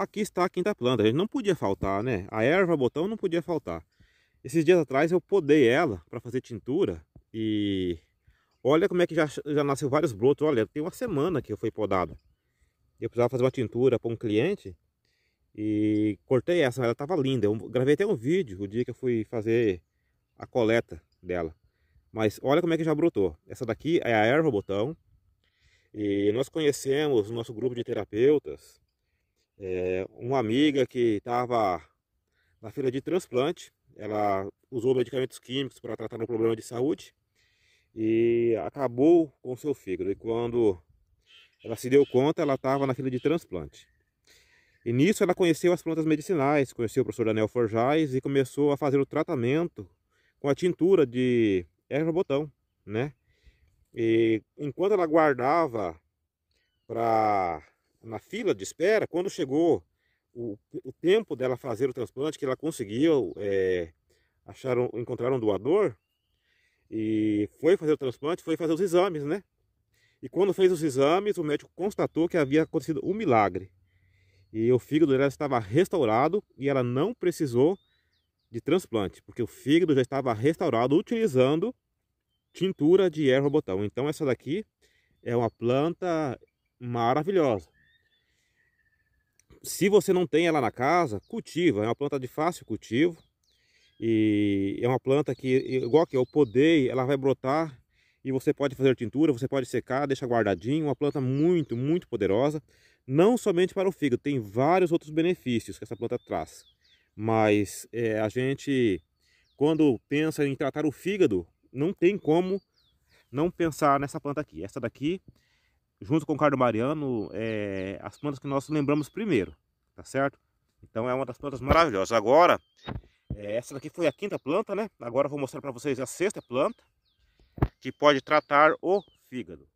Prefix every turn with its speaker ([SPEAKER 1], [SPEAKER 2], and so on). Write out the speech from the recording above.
[SPEAKER 1] Aqui está a quinta planta, a gente não podia faltar, né? A erva botão não podia faltar. Esses dias atrás eu podei ela para fazer tintura e olha como é que já, já nasceu vários brotos. Olha, tem uma semana que eu fui podada. Eu precisava fazer uma tintura para um cliente e cortei essa, ela estava linda. Eu gravei até um vídeo o dia que eu fui fazer a coleta dela. Mas olha como é que já brotou. Essa daqui é a erva botão. E nós conhecemos o nosso grupo de terapeutas é, uma amiga que estava na fila de transplante, ela usou medicamentos químicos para tratar um problema de saúde e acabou com seu fígado. E quando ela se deu conta, ela estava na fila de transplante. E nisso ela conheceu as plantas medicinais, conheceu o professor Daniel Forjais e começou a fazer o tratamento com a tintura de erva botão, né? E enquanto ela guardava para na fila de espera, quando chegou o, o tempo dela fazer o transplante, que ela conseguiu, é, um encontrar um doador, e foi fazer o transplante, foi fazer os exames, né? E quando fez os exames, o médico constatou que havia acontecido um milagre. E o fígado dela estava restaurado e ela não precisou de transplante, porque o fígado já estava restaurado utilizando tintura de erva botão. Então essa daqui é uma planta maravilhosa. Se você não tem ela na casa, cultiva. É uma planta de fácil cultivo. E é uma planta que, igual que eu podei, ela vai brotar e você pode fazer tintura, você pode secar, deixar guardadinho. Uma planta muito, muito poderosa. Não somente para o fígado, tem vários outros benefícios que essa planta traz. Mas é, a gente, quando pensa em tratar o fígado, não tem como não pensar nessa planta aqui. Essa daqui junto com o Cardo Mariano, é, as plantas que nós lembramos primeiro, tá certo? Então é uma das plantas maravilhosas. Agora, é, essa daqui foi a quinta planta, né? Agora eu vou mostrar para vocês a sexta planta, que pode tratar o fígado.